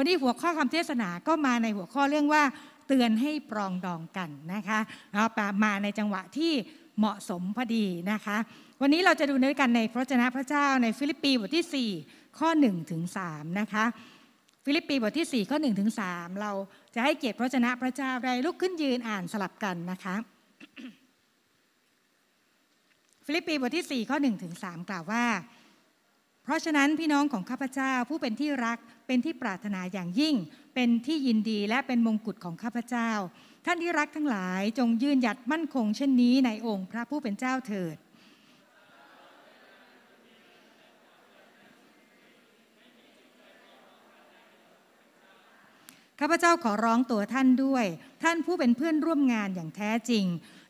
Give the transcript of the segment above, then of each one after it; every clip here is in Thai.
วันนี้หัวข้อคำเทศนา ก็มาในหัวข้อเรื่องว่าเตือนให้ปรองดองกันนะคะเอามาในจังหวะที่เหมาะสมพอดีนะคะ วันนี้เราจะดูด้วยกันในพระจ้าพระเจ้าในฟิลิปปีบทที่ 4 ข้อ1ถึง3นะคะ ฟิลิปปีบทที่4ข้อ1ถึง3เราจะให้เกียรติพระเจ้าพระเจ้าไดลุกขึ้นยืนอ่านสลับกันนะคะ ฟิลิปปีบทที่ 4 ข้อ1ถึง3กล่าวว่า เพราะฉะนั้นพี่น้องของข้าพเจ้าผู้เป็นที่รักเป็นที่ปรารถนาอย่างยิ่ง เป็นที่ยินดีและเป็นมงกุฎของข้าพเจ้า ท่านที่รักทั้งหลายจงยืนหยัดมั่นคงเช่นนี้ในองค์พระผู้เป็นเจ้าเถิด ข้าพเจ้าขอร้องตัวท่านด้วย ท่านผู้เป็นเพื่อนร่วมงานอย่างแท้จริง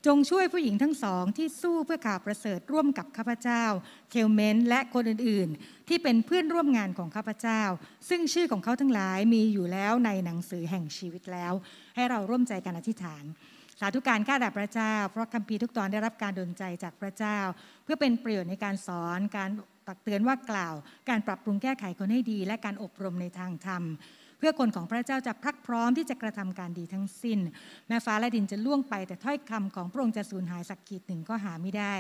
จงช่วยผู้หญิงทั้งสอง ที่สู้เพื่อข่าวประเสริฐร่วมกับข้าพเจ้าเคลเมนและคนอื่น ๆ ที่เป็นเพื่อนร่วมงานของข้าพเจ้า ซึ่งชื่อของเขาทั้งหลายมีอยู่แล้วในหนังสือแห่งชีวิตแล้ว ให้เราร่วมใจกันอธิษฐาน สาธุการข้าแต่พระเจ้าเพราะคัมภีร์ทุกตอนได้รับการดลใจจากพระเจ้า เพื่อเป็นประโยชน์ในการสอนการตักเตือนว่ากล่าว การปรับปรุงแก้ไขคนให้ดี และการอบรมในทางธรรมเพื่อคนของพระเจ้าจะพรักพร้อมที่จะกระทำการดีทั้งสิ้น แม้ฟ้าและดินจะล่วงไปแต่ถ้อยคำของพระองค์จะสูญหายสักขีดหนึ่งก็หาไม่ได้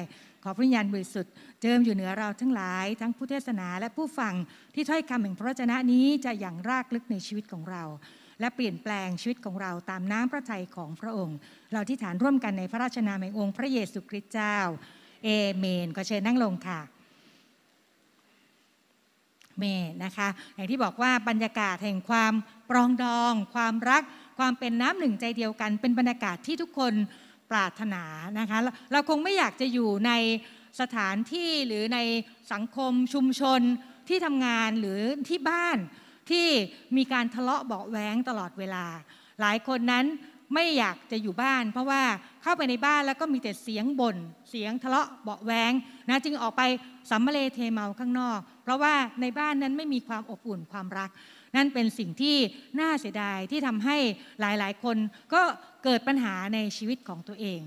ขอพระิญญาณบริสุทธิ์เจิมอยู่เหนือเราทั้งหลาย ทั้งผู้เทศนาและผู้ฟังที่ถ้อยคำแห่งพระเจนะนี้จะอย่างรากลึกในชีวิตของเรา และเปลี่ยนแปลงชีวิตของเราตามน้ำพระทัยของพระองค์ เราที่ฐานร่วมกันในพระราชนามแห่งองค์พระเยซูคริสต์เจ้าเอเมนก็เชิญนั่งลงค่ะเมย์นะคะอย่างที่บอกว่าบรรยากาศแห่งความปรองดอง ความรัก ความเป็นน้ำหนึ่งใจเดียวกันเป็นบรรยากาศที่ทุกคนปรารถนานะคะเราคงไม่อยากจะอยู่ในสถานที่หรือในสังคมชุมชนที่ทำงานหรือที่บ้านที่มีการทะเลาะเบาแหวงตลอดเวลา หลายคนนั้นไม่อยากจะอยู่บ้าน เพราะว่าเข้าไปในบ้านแล้วก็มีแต่เสียงบน่นเสียงทะเลาะเบาแหวงนะจึงออกไปสัมาเลเทเมาข้างนอก เพราะว่าในบ้านนั้นไม่มีความอบอุ่นความรัก นั่นเป็นสิ่งที่น่าเสียดายที่ทำให้หลายๆ คนก็เกิดปัญหาในชีวิตของตัวเอง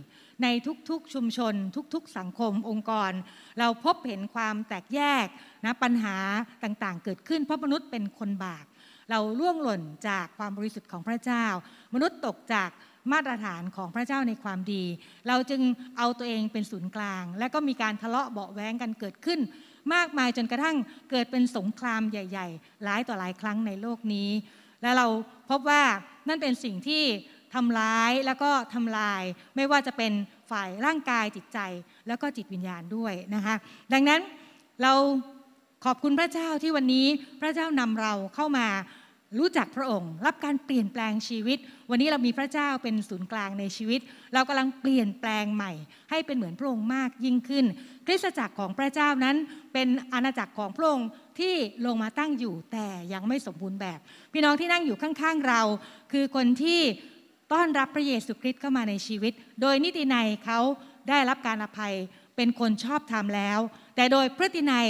ในทุกๆชุมชน ทุกๆสังคมองค์กร เราพบเห็นความแตกแยกนะปัญหาต่างๆ เกิดขึ้น เพราะมนุษย์เป็นคนบาปเราล่วงหล่นจากความบริสุทธิ์ของพระเจ้า มนุษย์ตกจากมาตรฐานของพระเจ้าในความดี เราจึงเอาตัวเองเป็นศูนย์กลาง และก็มีการทะเลาะเบาแว้งกันเกิดขึ้น มากมายจนกระทั่งเกิดเป็นสงครามใหญ่ ๆ หลายต่อหลายครั้งในโลกนี้ และเราพบว่านั่นเป็นสิ่งที่ทำร้ายแล้วก็ทำลายไม่ว่าจะเป็นฝ่ายร่างกายจิตใจแล้วก็จิตวิญญาณด้วยนะคะดังนั้นเราขอบคุณพระเจ้าที่วันนี้พระเจ้านำเราเข้ามารู้จักพระองค์ รับการเปลี่ยนแปลงชีวิต วันนี้เรามีพระเจ้าเป็นศูนย์กลางในชีวิต เรากำลังเปลี่ยนแปลงใหม่ให้เป็นเหมือนพระองค์มากยิ่งขึ้นคริสตจักรของพระเจ้านั้น เป็นอาณาจักรของพระองค์ที่ลงมาตั้งอยู่แต่ยังไม่สมบูรณ์แบบ พี่น้องที่นั่งอยู่ข้างๆเรา คือคนที่ต้อนรับพระเยซูคริสต์เข้ามาในชีวิต โดยนิตินัยเขาได้รับการอภัยเป็นคนชอบธรรมแล้ว แต่โดยพฤตินัย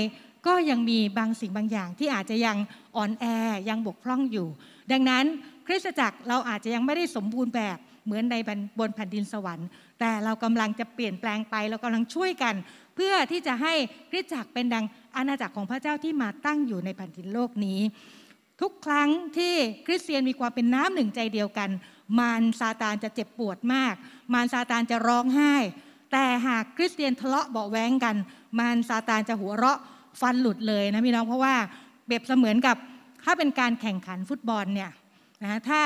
ก็ยังมีบางสิ่งบางอย่างที่อาจจะยังอ่อนแอยังบกพร่องอยู่ดังนั้นคริสตจักรเราอาจจะยังไม่ได้สมบูรณ์แบบเหมือนในบนแผ่นดินสวรรค์แต่เรากำลังจะเปลี่ยนแปลงไปเรากำลังช่วยกัน เพื่อที่จะให้คริสตจักรเป็นดังอาณาจักรของพระเจ้าที่มาตั้งอยู่ในแผ่นดินโลกนี้ ทุกครั้งที่คริสเตียนมีความเป็นน้ำหนึ่งใจเดียวกัน มารซาตานจะเจ็บปวดมาก มารซาตานจะร้องไห้แต่หากคริสเตียนทะเลาะเบาแว้งกัน มารซาตานจะหัวเราะฟันหลุดเลยนะพี่น้องเพราะว่าเปรียบเสมือนกับถ้าเป็นการแข่งขันฟุตบอลเนี่ยนะถ้า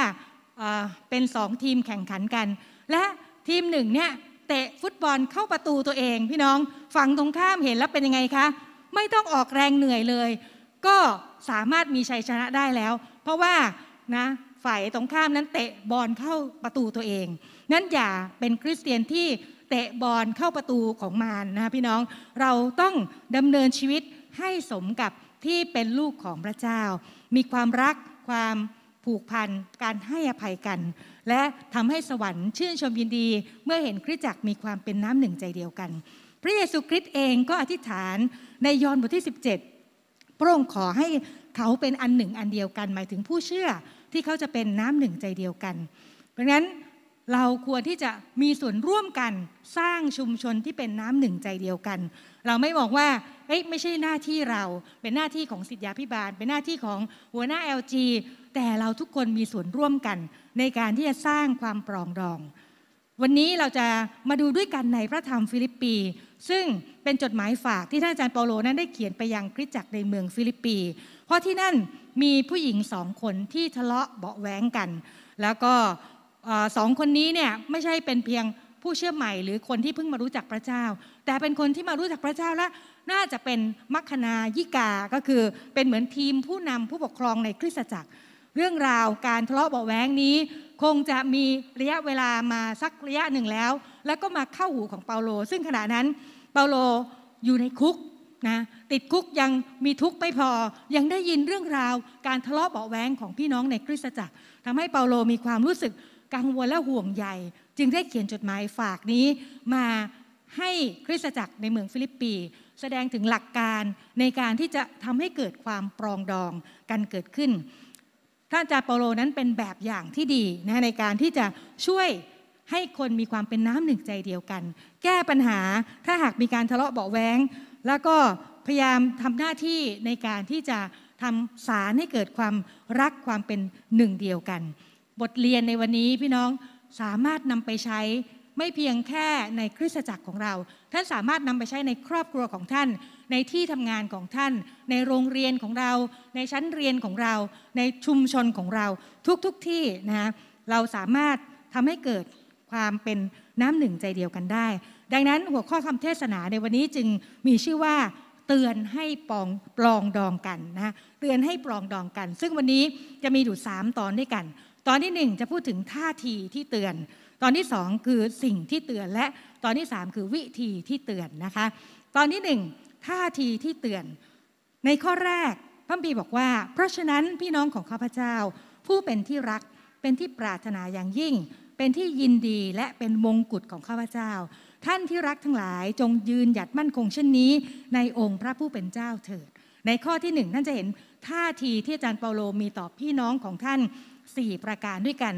เป็นสองทีมแข่งขันกัน และทีมหนึ่งเนี่ยเตะฟุตบอลเข้าประตูตัวเองพี่น้องฝั่งตรงข้ามเห็นแล้วเป็นยังไงคะไม่ต้องออกแรงเหนื่อยเลย ก็สามารถมีชัยชนะได้แล้ว เพราะว่านะฝ่ายตรงข้ามนั้นเตะบอลเข้าประตูตัวเองนั้นอย่าเป็นคริสเตียนที่เตะบอลเข้าประตูของมารนนะพี่น้องเราต้องดำเนินชีวิตให้สมกับที่เป็นลูกของพระเจ้า มีความรักความผูกพันการให้อภัยกัน และทำให้สวรรค์ชื่นชมยินดีเมื่อเห็นคริสตจักรมีความเป็นน้ำหนึ่งใจเดียวกัน พระเยซูคริสต์เองก็อธิษฐานในยอห์นบทที่ 17พระองค์ขอให้เขาเป็นอันหนึ่งอันเดียวกัน หมายถึงผู้เชื่อที่เขาจะเป็นน้ำหนึ่งใจเดียวกัน เพราะฉะนั้นเราควรที่จะมีส่วนร่วมกันสร้างชุมชนที่เป็นน้ำหนึ่งใจเดียวกัน เราไม่บอกว่าเอ๊ะไม่ใช่หน้าที่เราเป็นหน้าที่ของสิทธยาพิบาล เป็นหน้าที่ของหัวหน้า LG แต่เราทุกคนมีส่วนร่วมกันในการที่จะสร้างความปรองดอง วันนี้เราจะมาดูด้วยกันในพระธรรมฟิลิปปีซึ่งเป็นจดหมายฝากที่ท่านอาจารย์เปาโลนั้นได้เขียนไปยังคริสตจักรในเมืองฟิลิปปีเพราะที่นั่นมีผู้หญิงสองคนที่ทะเลาะเบาแหวงกัน แล้วก็สองคนนี้เนี่ยไม่ใช่เป็นเพียงผู้เชื่อใหม่ หรือคนที่เพิ่งมารู้จักพระเจ้า แต่เป็นคนที่มารู้จักพระเจ้าแล้วน่าจะเป็นมัคคณายิกา ก็คือเป็นเหมือนทีมผู้นำผู้ปกครองในคริสตจักร เรื่องราวการทะเลาะเบาแวงนี้ คงจะมีระยะเวลามาสักระยะหนึ่งแล้ว แล้วก็มาเข้าหูของเปาโล ซึ่งขณะนั้นเปาโลอยู่ในคุกนะติดคุกยังมีทุกข์ไม่พอ ยังได้ยินเรื่องราวการทะเลาะเบาแวงของพี่น้องในคริสตจักร ทำให้เปาโลมีความรู้สึกกังวลและห่วงใยจึงได้เขียนจดหมายฝากนี้มาให้คริสตจักรในเมืองฟิลิปปีแสดงถึงหลักการในการที่จะทำให้เกิดความ ปรองดองกันเกิดขึ้นท่านจาร์เปโลนั้นเป็นแบบอย่างที่ดีนะในการที่จะช่วยให้คนมีความเป็นน้ำหนึ่งใจเดียวกัน แก้ปัญหาถ้าหากมีการทะเลาะเบาแวงแล้วก็พยายามทำหน้าที่ในการที่จะทำสารให้เกิดความรักความเป็นหนึ่งเดียวกันบทเรียนในวันนี้พี่น้องสามารถนำไปใช้ไม่เพียงแค่ในคริสตจักรของเรา ท่านสามารถนำไปใช้ในครอบครัวของท่านในที่ทำงานของท่าน ในโรงเรียนของเรา ในชั้นเรียนของเรา ในชุมชนของเราทุกๆทที่นะเราสามารถทำให้เกิดความเป็นน้ำหนึ่งใจเดียวกันได้ ดังนั้นหัวข้อคำเทศนาในวันนี้จึงมีชื่อว่าเตือนให้ปองปลองดองกันนะเตือนให้ปลองดองกัน ซึ่งวันนี้จะมีอยู่3ตอนด้วยกันตอนที่1จะพูดถึงท่าทีที่เตือน ตอนที่2คือสิ่งที่เตือน และตอนที่3คือวิธีที่เตือนนะคะ ตอนที่1ท่าทีที่เตือน ในข้อแรกพระบีบอกว่า เพราะฉะนั้นพี่น้องของข้าพเจ้า ผู้เป็นที่รักเป็นที่ปรารถนาอย่างยิ่ง เป็นที่ยินดีและเป็นมงกุฎของข้าพเจ้า ท่านที่รักทั้งหลายจงยืนหยัดมั่นคงเช่นนี้ในองค์พระผู้เป็นเจ้าเถิด ในข้อที่หนึ่งท่านจะเห็นท่าทีที่อาจารย์เปาโล มีต่อพี่น้องของท่าน 4 ประการด้วยกัน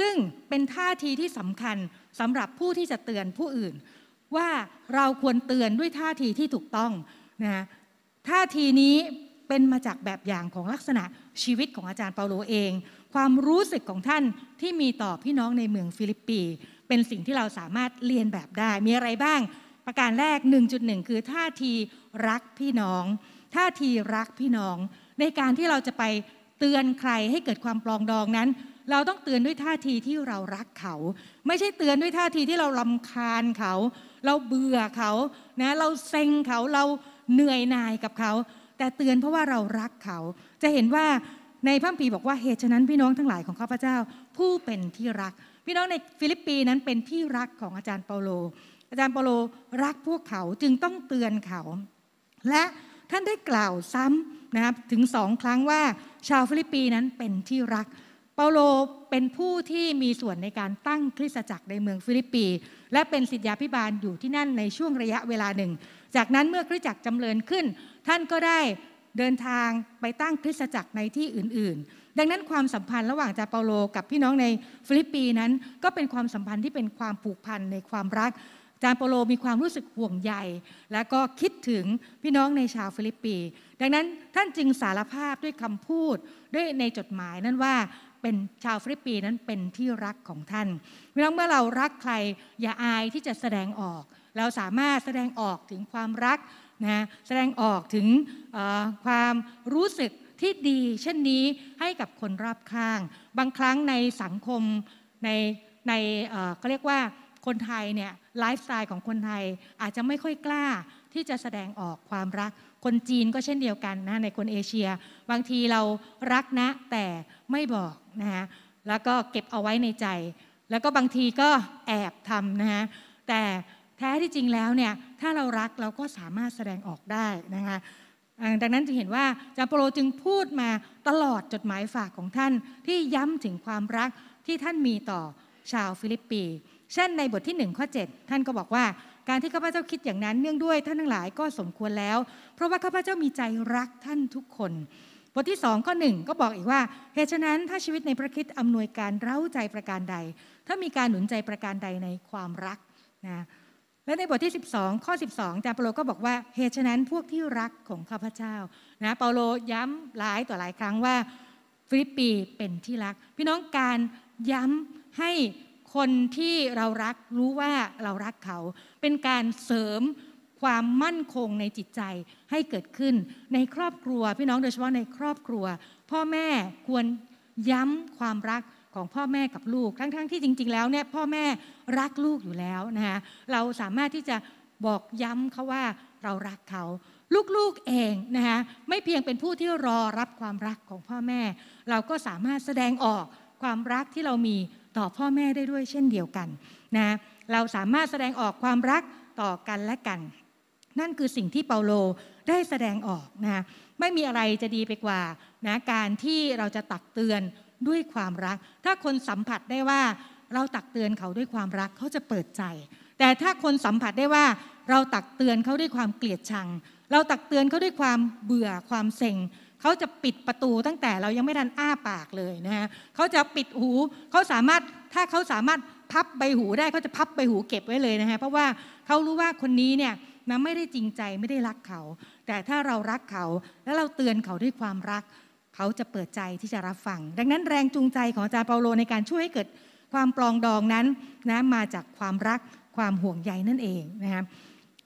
ซึ่งเป็นท่าทีที่สำคัญสำหรับผู้ที่จะเตือนผู้อื่น ว่าเราควรเตือนด้วยท่าทีที่ถูกต้องนะท่าทีนี้เป็นมาจากแบบอย่างของลักษณะชีวิตของอาจารย์เปาโลเอง ความรู้สึกของท่านที่มีต่อพี่น้องในเมืองฟิลิปปีเป็นสิ่งที่เราสามารถเรียนแบบได้ มีอะไรบ้างประการแรก 1.1 คือท่าทีรักพี่น้อง ท่าทีรักพี่น้องในการที่เราจะไปเตือนใครให้เกิดความปลองดองนั้น เราต้องเตือนด้วยท่าทีที่เรารักเขา ไม่ใช่เตือนด้วยท่าทีที่เราลำคาญเขา เราเบื่อเขา นะเราเซ็งเขาเราเหนื่อยหน่ายกับเขา แต่เตือนเพราะว่าเรารักเขาจะเห็นว่าในพระคัมภีร์บอกว่าเหตุฉะนั้นพี่น้องทั้งหลายของข้าพเจ้าผู้เป็นที่รัก พี่น้องในฟิลิปปีนั้นเป็นที่รักของอาจารย์เปาโล อาจารย์เปาโลรักพวกเขาจึงต้องเตือนเขาและท่านได้กล่าวซ้ำนะครับถึงสองครั้งว่าชาวฟิลิปปีนั้นเป็นที่รัก เปาโลเป็นผู้ที่มีส่วนในการตั้งคริสตจักรในเมืองฟิลิปปีและเป็นศิธยาพิบาลอยู่ที่นั่นในช่วงระยะเวลาหนึ่ง จากนั้นเมื่อคริสตจักรจำเริญขึ้น ท่านก็ได้เดินทางไปตั้งคริสตจักรในที่อื่น ๆ ดังนั้นความสัมพันธ์ระหว่างจาเปาโลกับพี่น้องในฟิลิปปีนั้น ก็เป็นความสัมพันธ์ที่เป็นความผูกพันในความรักจารย์โปโลมีความรู้สึกห่วงใยและก็คิดถึงพี่น้องในชาวฟิลิปปีดังนั้นท่านจึงสารภาพด้วยคำพูดด้วยในจดหมายนั้นว่าเป็นชาวฟิลิปปีนั้นเป็นที่รักของท่านพี่น้องเมื่อเรารักใครอย่าอายที่จะแสดงออก เราสามารถแสดงออกถึงความรักนะแสดงออกถึงความรู้สึกที่ดี เช่นนี้ให้กับคนรอบข้าง บางครั้งในสังคมในในเขาเรียกว่าคนไทยเนี่ยไลฟ์สไตล์ของคนไทยอาจจะไม่ค่อยกล้าที่จะแสดงออกความรัก คนจีนก็เช่นเดียวกันนะในคนเอเชียบางทีเรารักนะแต่ไม่บอกนะฮะแล้วก็เก็บเอาไว้ในใจ แล้วก็บางทีก็แอบทำนะฮะแต่แท้ที่จริงแล้วเนี่ยถ้าเรารักเราก็สามารถแสดงออกได้นะคะดังนั้นจะเห็นว่าจาโปโลจึงพูดมาตลอดจดหมายฝากของท่านที่ย้ำถึงความรักที่ท่านมีต่อชาวฟิลิปปีเช่นในบทที่ 1 ข้อ 7 ท่านก็บอกว่า การที่ข้าพเจ้าคิดอย่างนั้นเนื่องด้วยท่านทั้งหลายก็สมควรแล้ว เพราะว่าข้าพเจ้ามีใจรักท่านทุกคน บทที่สองข้อหนึ่งก็บอกอีกว่าเหตุฉะนั้นถ้าชีวิตในพระคิดอำนวยการเร้าใจประการใด ถ้ามีการหนุนใจประการใดในความรักนะและในบทที่ 12 ข้อ 12จาเปโลก็บอกว่าเหตุฉะนั้นพวกที่รักของข้าพเจ้านะเปาโลย้ำหลายต่อหลายครั้งว่าฟิลิปปีเป็นที่รัก พี่น้องการย้ำให้คนที่เรารักรู้ว่าเรารักเขา เป็นการเสริมความมั่นคงในจิตใจให้เกิดขึ้นในครอบครัวพี่น้องโดยเฉพาะในครอบครัว พ่อแม่ควรย้ำความรักของพ่อแม่กับลูกทั้งๆทที่จริง ๆแล้วเนี่ยพ่อแม่รักลูกอยู่แล้วนะคะเราสามารถที่จะบอกย้ำเขาว่าเรารักเขา ลูกๆเองนะคะไม่เพียงเป็นผู้ที่รอรับความรักของพ่อแม่ เราก็สามารถแสดงออกความรักที่เรามีต่อพ่อแม่ได้ด้วยเช่นเดียวกันนะ เราสามารถแสดงออกความรักต่อกันและกัน นั่นคือสิ่งที่เปาโลได้แสดงออกนะ ไม่มีอะไรจะดีไปกว่านะการที่เราจะตักเตือนด้วยความรัก ถ้าคนสัมผัสได้ว่า เราตักเตือนเขาด้วยความรักเขาจะเปิดใจ แต่ถ้าคนสัมผัสได้ว่า เราตักเตือนเขาด้วยความเกลียดชัง เราตักเตือนเขาด้วยความเบื่อความเซ็งเขาจะปิดประตูตั้งแต่เรายังไม่ทันอ้าปากเลยนะฮะ เขาจะปิดหู เขาสามารถถ้าเขาสามารถพับใบหูได้เขาจะพับใบหูเก็บไว้เลยนะฮะ เพราะว่าเขารู้ว่าคนนี้เนี่ยนะไม่ได้จริงใจไม่ได้รักเขา แต่ถ้าเรารักเขาแล้วเราเตือนเขาด้วยความรัก เขาจะเปิดใจที่จะรับฟัง ดังนั้นแรงจูงใจของอาจารย์เปาโล ในการช่วยให้เกิดความปลองดองนั้นนะมาจากความรักความห่วงใยนั่นเองนะครับ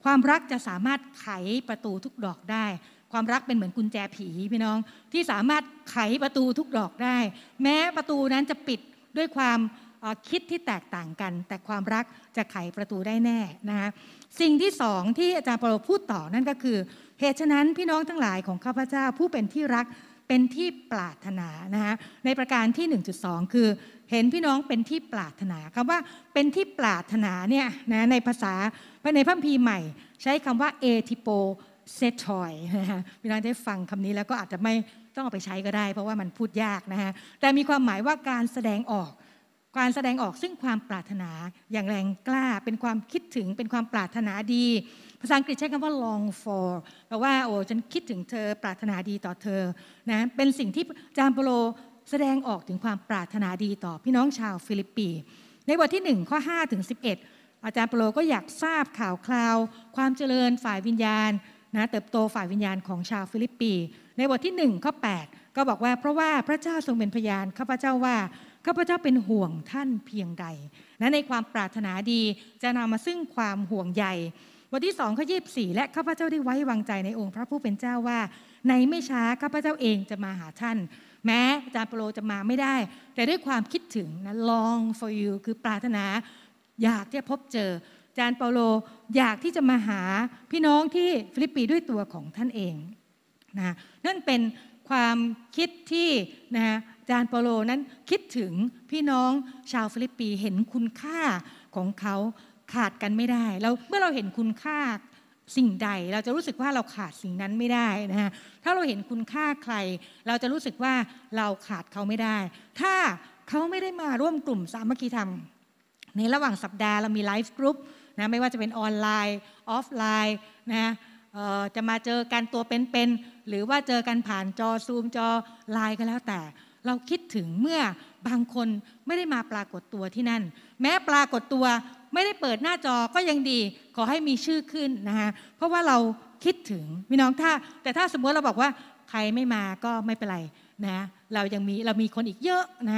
ความรักจะสามารถไขประตูทุกดอกได้ความรักเป็นเหมือนกุญแจผีพี่น้องที่สามารถไขประตูทุกดอกได้ แม้ประตูนั้นจะปิดด้วยความคิดที่แตกต่างกัน แต่ความรักจะไขประตูได้แน่นะคะสิ่งที่สองที่อาจารย์ปรพูดต่อนั่นก็คือเหตุฉะนั้นพี่น้องทั้งหลายของข้าพเจ้าผู้เป็นที่รักเป็นที่ปรารถนานะคะในประการที่ 1.2 คือ เห็นพี่น้องเป็นที่ปรารถนาคำว่าเป็นที่ปรารถนาเนี่ยนะในภาษาในพระพีใหม่ ใช้คำว่าเอทิโปเซตทอยนะฮะน้องได้ฟังคำนี้แล้วก็อาจจะไม่ต้องเอาไปใช้ก็ได้ เพราะว่ามันพูดยากนะฮะแต่มีความหมายว่าการแสดงออก การแสดงออกซึ่งความปรารถนาอย่างแรงกล้า เป็นความคิดถึง เป็นความปรารถนาดี ภาษาอังกฤษใช้คำว่า long for แปลว่าโอ้ฉันคิดถึงเธอปรารถนาดีต่อเธอ นะ เป็นสิ่งที่จามโปโลแสดงออกถึงความปรารถนาดีต่อพี่น้องชาวฟิลิปปีในบทที่1ข้อ5ถึง11 อาจารย์เปโลก็อยากทราบข่าวคราว ความเจริญ ฝ่ายวิญญาณนะเติบโตฝ่ายวิญญาณของชาวฟิลิปปีในบทที่หนึ่งข้อแก็บอกว่า เพราะว่าพระเจ้าทรงเป็นพยานข้าพเจ้าว่าข้าพเจ้าเป็นห่วงท่านเพียงใดนะในความปรารถนาดีจะนำมาซึ่งความห่วงใยบทที่สองข้อยีสี่และข้าพเจ้าได้ไว้วางใจในองค์พระผู้เป็นเจ้าว่า ในไม่ช้าข้าพเจ้าเองจะมาหาท่าน แม้อาจารย์เปโลจะมาไม่ได้ แต่ด้วยความคิดถึงนะ long for you คือปรารถนา อยากที่จะพบเจอจารย์เปาโล อยากที่จะมาหาพี่น้องที่ฟิลิปปีด้วยตัวของท่านเองนะนั่นเป็นความคิดที่นะจารย์เปาโลนั้นคิดถึงพี่น้องชาวฟิลิปปีเห็นคุณค่าของเขาขาดกันไม่ได้ แล้วเมื่อเราเห็นคุณค่าสิ่งใด เราจะรู้สึกว่าเราขาดสิ่งนั้นไม่ได้นะฮะถ้าเราเห็นคุณค่าใคร เราจะรู้สึกว่าเราขาดเขาไม่ได้ถ้าเขาไม่ได้มาร่วมกลุ่มสามัคคีธรรม ในระหว่างสัปดาห์ เรามีไลฟ์กรุ๊ปนะไม่ว่าจะเป็นออนไลน์ออฟไลน์นะจะมาเจอกันตัวเป็นๆหรือว่าเจอกันผ่านจอซูมจอ ไลน์ก็แล้วแต่เราคิดถึงเมื่อบางคนไม่ได้มาปรากฏตัวที่นั่น แม้ปรากฏตัวไม่ได้เปิดหน้าจอก็ยังดีขอให้มีชื่อขึ้นนะคะเพราะว่าเราคิดถึงพี่น้องถ้า แต่ถ้าสมมติเราบอกว่าใครไม่มาก็ไม่เป็นไรนะเรายังมีเรามีคนอีกเยอะนะ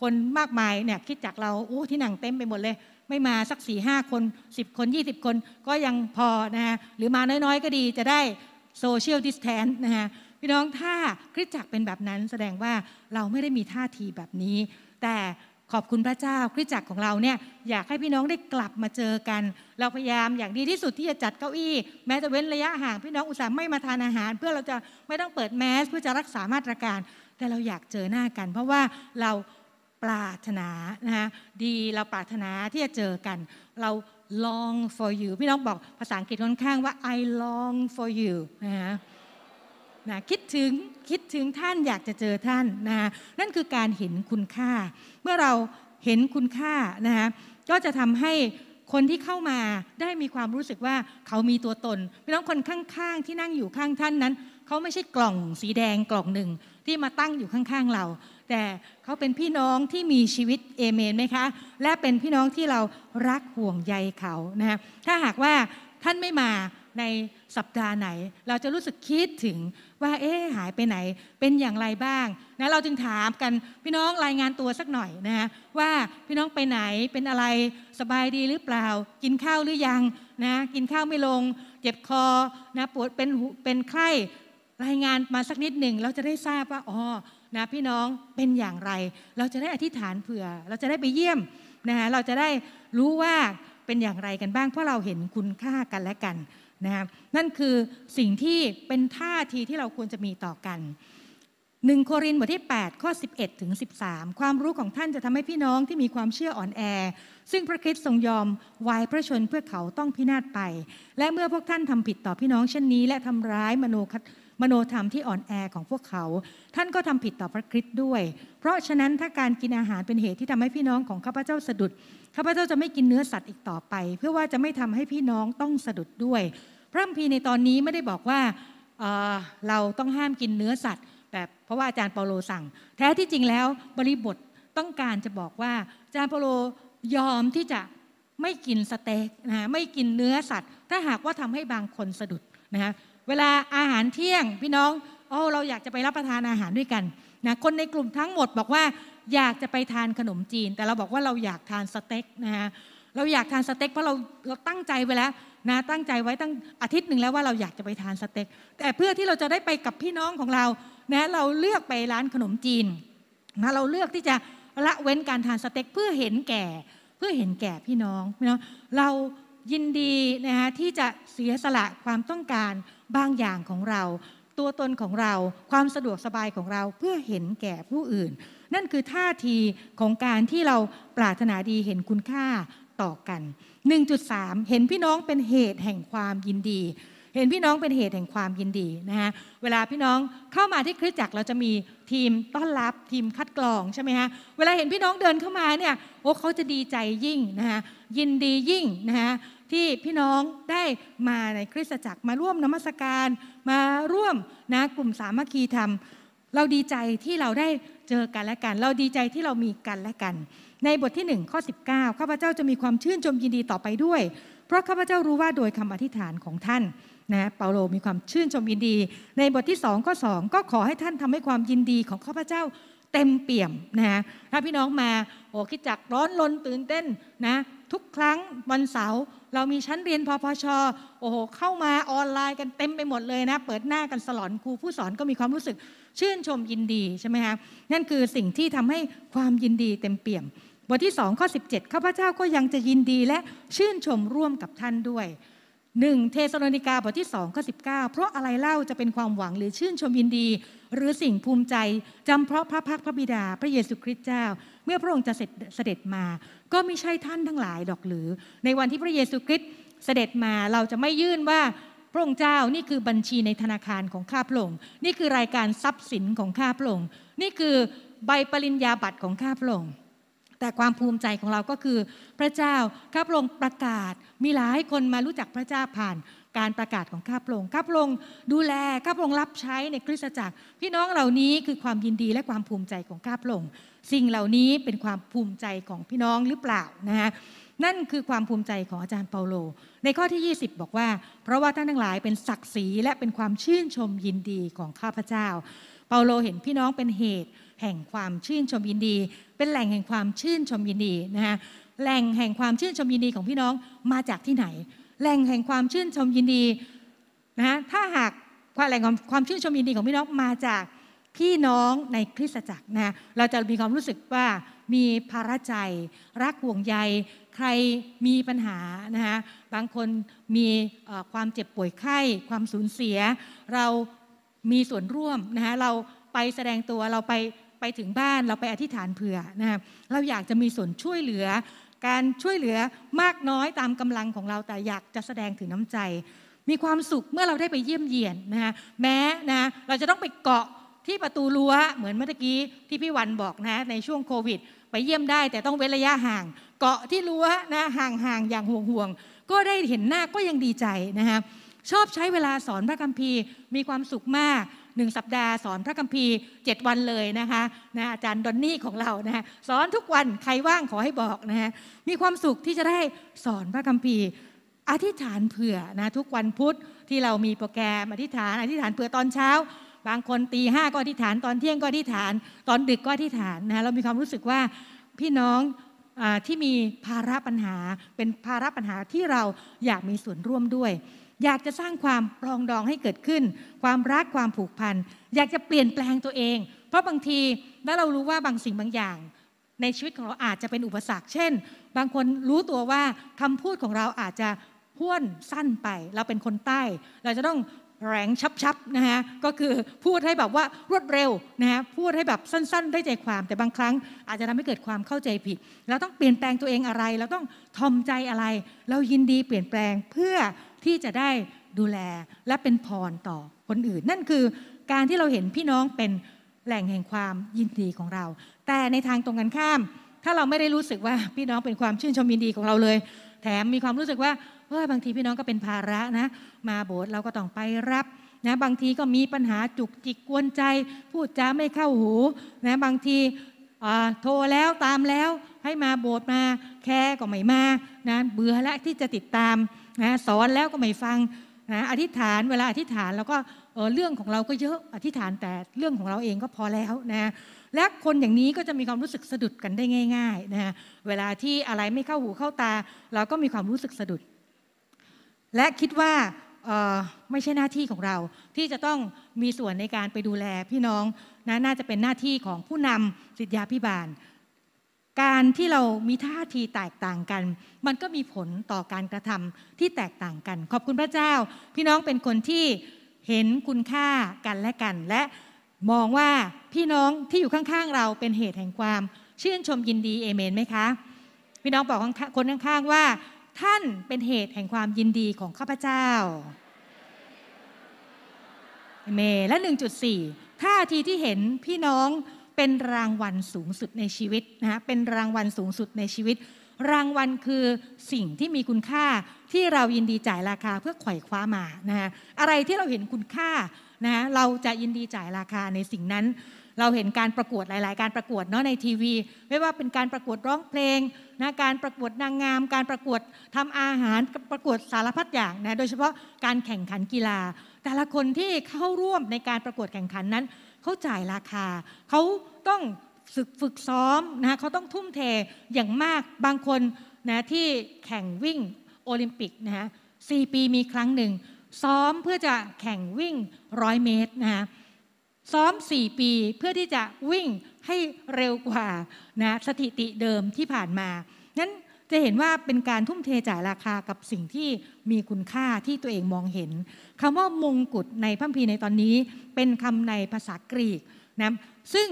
คนมากมายเนี่ยคิดจากเราโอ้ที่หนังเต็มไปหมดเลยไม่มาสักสี่ห้าคนสิบคนยี่สิบคนก็ยังพอนะฮะหรือมาน้อยๆก็ดีจะได้โซเชียลดิสแทนนะฮะพี่น้องถ้าคริสตจักรเป็นแบบนั้น แสดงว่าเราไม่ได้มีท่าทีแบบนี้ แต่ขอบคุณพระเจ้าคริสตจักรของเราเนี่ยอยากให้พี่น้องได้กลับมาเจอกัน เราพยายามอย่างดีที่สุดที่จะจัดเก้าอี้แม้จะเว้นระยะห่างพี่น้องอุตส่าห์ไม่มาทานอาหาร เพื่อเราจะไม่ต้องเปิดแมสเพื่อจะรักษามาตรการ แต่เราอยากเจอหน้ากัน เพราะว่าเราปรารถนานะคะดีเราปรารถนาที่จะเจอกัน เรา long for you พี่น้องบอกภาษาอังกฤษค่อนข้างว่า I long for you นะฮะนะคิดถึงคิดถึงท่านอยากจะเจอท่านนะนั่นคือการเห็นคุณค่า เมื่อเราเห็นคุณค่านะฮะก็จะทำให้คนที่เข้ามาได้มีความรู้สึกว่าเขามีตัวตนพี่น้องคนข้างๆ ที่นั่งอยู่ข้างท่านนั้น เขาไม่ใช่กล่อง สีแดงกล่องหนึ่งที่มาตั้งอยู่ข้างๆเรา แต่เขาเป็นพี่น้องที่มีชีวิตเอเมนไหมคะและเป็นพี่น้องที่เรารักห่วงใยเขานะคะถ้าหากว่าท่านไม่มาในสัปดาห์ไหน เราจะรู้สึกคิดถึงว่าเอ๊หายไปไหนเป็นอย่างไรบ้างนะเราจึงถามกันพี่น้องรายงานตัวสักหน่อยนะะว่าพี่น้องไปไหนเป็นอะไรสบายดีหรือเปล่า กินข้าวหรือยังนะกินข้าวไม่ลงเจ็บคอนะปวดเป็นเป็นไข้รายงานมาสักนิดหนึ่งเราจะได้ทราบว่าอ๋อนะพี่น้องเป็นอย่างไร เราจะได้อธิษฐานเผื่อ เราจะได้ไปเยี่ยมนะฮะเราจะได้รู้ว่าเป็นอย่างไรกันบ้าง เพราะเราเห็นคุณค่ากันและกันนะฮะนั่นคือสิ่งที่เป็นท่าทีที่เราควรจะมีต่อกันหนึ่งโครินธ์บทที่8ข้อ11ถึง13 ความรู้ของท่านจะทำให้พี่น้องที่มีความเชื่ออ่อนแอ ซึ่งพระคริสต์ทรงยอมวายพระชนเพื่อเขาต้องพินาศไป และเมื่อพวกท่านทำผิดต่อพี่น้องเช่นนี้และทำร้ายมโนมโนธรรมที่อ่อนแอของพวกเขา ท่านก็ทำผิดต่อพระคริสต์ด้วย เพราะฉะนั้นถ้าการกินอาหารเป็นเหตุที่ทำให้พี่น้องของข้าพเจ้าสะดุดข้าพเจ้าจะไม่กินเนื้อสัตว์อีกต่อไป เพื่อว่าจะไม่ทำให้พี่น้องต้องสะดุดด้วยพระคมพีในตอนนี้ไม่ได้บอกว่าเเราต้องห้ามกินเนื้อสัตว์แบบเพราะว่าอาจารย์เปาโลสั่งแท้ที่จริงแล้วบริบทต้องการจะบอกว่าอาจารย์เปาโลยอมที่จะไม่กินสเต็กนะไม่กินเนื้อสัตว์ ถ้าหากว่าทำให้บางคนสะดุดนะฮะเวลาอาหารเที่ยงพี่น้องโอ้เราอยากจะไปรับประทานอาหารด้วยกันนะคนในกลุ่มทั้งหมดบอกว่าอยากจะไปทานขนมจีน แต่เราบอกว่าเราอยากทานสเต็กนะฮะเราอยากทานสเต็กเพราะเราเราตั้งใจไว้แล้วนะตั้งใจไว้ตั้งอาทิตย์หนึ่งแล้วว่าเราอยากจะไปทานสเต็ก แต่เพื่อที่เราจะได้ไปกับพี่น้องของเรานะเราเลือกไปร้านขนมจีนนะเราเลือกที่จะละเว้นการทานสเต็กเพื่อเห็นแก่เพื่อเห็นแก่พี่น้องพี่น้องเรายินดีนะฮะที่จะเสียสละความต้องการบางอย่างของเราตัวตนของเราความสะดวกสบายของเราเพื่อเห็นแก่ผู้อื่น นั่นคือท่าทีของการที่เราปรารถนาดีเห็นคุณค่าต่อกัน 1.3 เห็นพี่น้องเป็นเหตุแห่งความยินดี เห็นพี่น้องเป็นเหตุแห่งความยินดีนะฮะเวลาพี่น้องเข้ามาที่คริสตจักรเราจะมีทีมต้อนรับทีมคัดกรองใช่ไหมฮะเวลาเห็นพี่น้องเดินเข้ามาเนี่ยโอ้เขาจะดีใจยิ่งนะฮะยินดียิ่งนะฮะที่พี่น้องได้มาในคริสตจักรมาร่วมนมัสการมาร่วมนะกลุ่มสามัคคีธรรมเราดีใจที่เราได้เจอกันและกัน เราดีใจที่เรามีกันและกัน ในบทที่ 1 ข้อ19ข้าพเจ้าจะมีความชื่นชมยินดีต่อไปด้วย เพราะข้าพเจ้ารู้ว่าโดยคำอธิษฐานของท่านนะเปาโลมีความชื่นชมยินดี ในบทที่ 2 ข้อ 2 ก็ขอให้ท่านทำให้ความยินดีของข้าพเจ้าเต็มเปี่ยมนะถ้าพี่น้องมาโอ้คิดจักร้อนลนตื่นเต้นนะทุกครั้งวันเสาร์เรามีชั้นเรียนพพชโอ้โหเข้ามาออนไลน์กันเต็มไปหมดเลยนะ เปิดหน้ากันสลอนครูผู้สอนก็มีความรู้สึกชื่นชมยินดีใช่ไหมคะนั่นคือสิ่งที่ทำให้ความยินดีเต็มเปี่ยมบทที่ 2 ข้อ 17ข้าพเจ้าก็ยังจะยินดีและชื่นชมร่วมกับท่านด้วยหนึ่งเทสโลนิกาบทที่ 2 ข้อ 19 เพราะอะไรเล่าจะเป็นความหวังหรือชื่นชมยินดี หรือสิ่งภูมิใจจำเพราะพระพักพระบิดาพระเยซูคริสต์เจ้า เมื่อพระองค์จะเสด็จมาก็ไม่ใช่ท่านทั้งหลายดอกหรือในวันที่พระเยซูคริสต์เสด็จมาเราจะไม่ยื่นว่าพระองค์เจ้านี่คือบัญชีในธนาคารของข้าพระองค์นี่คือรายการทรัพย์สินของข้าพระองค์นี่คือใบปริญญาบัตรของข้าพระองค์แต่ความภูมิใจของเราก็คือพระเจ้าข้าพระองค์ประกาศ มีหลายคนมารู้จักพระเจ้าผ่านการประกาศของข้าพระองค์ข้าพระองค์ดูแลข้าพระองค์รับใช้ในคริสตจักรพี่น้องเหล่านี้คือความยินดีและความภูมิใจของข้าพระองค์สิ่งเหล่านี้เป็นความภูมิใจของพี่น้องหรือเปล่านะฮะนั่นคือความภูมิใจของอาจารย์เปาโล ในข้อที่ 20 บอกว่าเพราะว่าท่านทั้งหลายเป็นศักดิ์ศรีและเป็นความชื่นชมยินดีของข้าพเจ้า เปาโลเห็นพี่น้องเป็นเหตุ แห่งความชื่นชมยินดี เป็นแหล่งแห่งความชื่นชมยินดีนะฮะแหล่งแห่งความชื่นชมยินดีของพี่น้องมาจากที่ไหนแหล่งแห่งความชื่นชมยินดีนะถ้าหากความแหล่งของความชื่นชมยินดีของพี่น้องมาจากพี่น้องในคริสตจักรนะเราจะมีความรู้สึกว่ามีภาระใจ รักห่วงใยใครมีปัญหานะฮะบางคนมีความเจ็บป่วยไข้ความสูญเสีย เรามีส่วนร่วมนะฮะเราไปแสดงตัวเราไปไปถึงบ้านเราไปอธิษฐานเผื่อนะฮะเราอยากจะมีส่วนช่วยเหลือการช่วยเหลือมากน้อยตามกำลังของเราแต่อยากจะแสดงถึงน้ำใจ มีความสุขเมื่อเราได้ไปเยี่ยมเยียนนะคะแม้นะเราจะต้องไปเกาะที่ประตูรั้วเหมือนเมื่อกี้ที่พี่วันบอกนะในช่วงโควิดไปเยี่ยมได้แต่ต้องเว้นระยะห่าง เกาะที่รั้วนะห่างๆอย่างห่วงๆก็ได้เห็นหน้าก็ยังดีใจนะคะชอบใช้เวลาสอนพระคัมภีร์มีความสุขมากหนึ่งสัปดาห์สอนพระคัมภีร์7วันเลยนะคะนะอาจารย์ดอนนี่ของเรานะสอนทุกวันใครว่างขอให้บอกนะฮะมีความสุขที่จะได้สอนพระคัมภีร์อธิษฐานเผื่อนะทุกวันพุธที่เรามีโปรแกรมอธิษฐาน อธิษฐานเผื่อตอนเช้า บางคนตีห้าก็อธิษฐานตอนเที่ยงก็อธิษฐาน ตอนดึกก็อธิษฐานนะเรามีความรู้สึกว่าพี่น้องที่มีภาระปัญหาเป็นภาระปัญหาที่เราอยากมีส่วนร่วมด้วยอยากจะสร้างความปรองดองให้เกิดขึ้น ความรักความผูกพันอยากจะเปลี่ยนแปลงตัวเอง เพราะบางทีถ้าเรารู้ว่าบางสิ่งบางอย่าง ในชีวิตของเราอาจจะเป็นอุปสรรค เช่น บางคนรู้ตัวว่าคำพูดของเราอาจจะพ้วนสั้นไป เราเป็นคนใต้ เราจะต้องแรงชับๆนะฮะก็คือพูดให้แบบว่ารวดเร็วนะฮะพูดให้แบบสั้น ๆ ได้ใจความแต่บางครั้งอาจจะทำให้เกิดความเข้าใจผิดเราต้องเปลี่ยนแปลงตัวเองอะไรเราต้องทอมใจอะไร เรายินดีเปลี่ยนแปลงเพื่อที่จะได้ดูแลและเป็นพรต่อคนอื่น นั่นคือการที่เราเห็นพี่น้องเป็นแหล่งแห่งความยินดีของเรา แต่ในทางตรงกันข้าม ถ้าเราไม่ได้รู้สึกว่าพี่น้องเป็นความชื่นชมยินดีของเราเลย แถมมีความรู้สึกว่าเฮ้ยบางทีพี่น้องก็เป็นภาระนะ มาโบสถ์เราก็ต้องไปรับนะ บางทีก็มีปัญหาจุกจิกกวนใจ พูดจาไม่เข้าหูนะบางทีโทรแล้วตามแล้วให้มาโบสถ์มาแคร์ก็ไม่มานะเบื่อและที่จะติดตามนะสอนแล้วก็ไม่ฟังนะอธิษฐาน เวลาอธิษฐานแล้วก็เเรื่องของเราก็เยอะอธิษฐานแต่เรื่องของเราเองก็พอแล้วนะและคนอย่างนี้ก็จะมีความรู้สึกสะดุดกันได้ง่ายๆนะเวลาที่อะไรไม่เข้าหูเข้าตา เราก็มีความรู้สึกสะดุด และคิดว่าไม่ใช่หน้าที่ของเรา ที่จะต้องมีส่วนในการไปดูแลพี่น้องนะน่าจะเป็นหน้าที่ของผู้นำสิทธยาพิบาลการที่เรามีท่าทีแตกต่างกัน มันก็มีผลต่อการกระทำที่แตกต่างกัน ขอบคุณพระเจ้า พี่น้องเป็นคนที่เห็นคุณค่ากันและกัน และมองว่าพี่น้องที่อยู่ข้าง ๆ เราเป็นเหตุแห่งความเชื่นชมยินดีเอเมนไหมคะ พี่น้องบอกคนข้างๆว่าท่านเป็นเหตุแห่งความยินดีของข้าพเจ้าเอเมนและ1.4 ท่าทีที่เห็นพี่น้องเป็นรางวัลสูงสุดในชีวิตนะะเป็นรางวัลสูงสุดในชีวิต รางวัลคือสิ่งที่มีคุณค่าที่เรายินดีจ่ายราคาเพื่อไขว่คว้ามา นะฮะ อะไรที่เราเห็นคุณค่านะะเราจะยินดีจ่ายราคาในสิ่งนั้น เราเห็นการประกวดหลาย ๆ การประกวดเนาะในทีวีไม่ว่าเป็นการประกวดร้องเพลงนะ การประกวดนางงาม การประกวดทำอาหารประกวดสารพัดอย่างนะ โดยเฉพาะการแข่งขันกีฬา แต่ละคนที่เข้าร่วมในการประกวดแข่งขันนั้นเขาจ่ายราคา เขาต้องฝึกฝึกซ้อมนะะเขาต้องทุ่มเทอย่างมากบางคนนะที่แข่งวิ่งโอลิมปิกนะฮะสี่ปีมีครั้งหนึ่ง ซ้อมเพื่อจะแข่งวิ่งร้อยเมตรนะฮะ ซ้อม 4 ปีเพื่อที่จะวิ่งให้เร็วกว่านะสถิติเดิมที่ผ่านมา นั้นจะเห็นว่าเป็นการทุ่มเทจ่ายราคากับสิ่งที่มีคุณค่าที่ตัวเองมองเห็น คำว่ามงกุฎในพัมพีในตอนนี้เป็นคำในภาษากรีกนะซึ่ง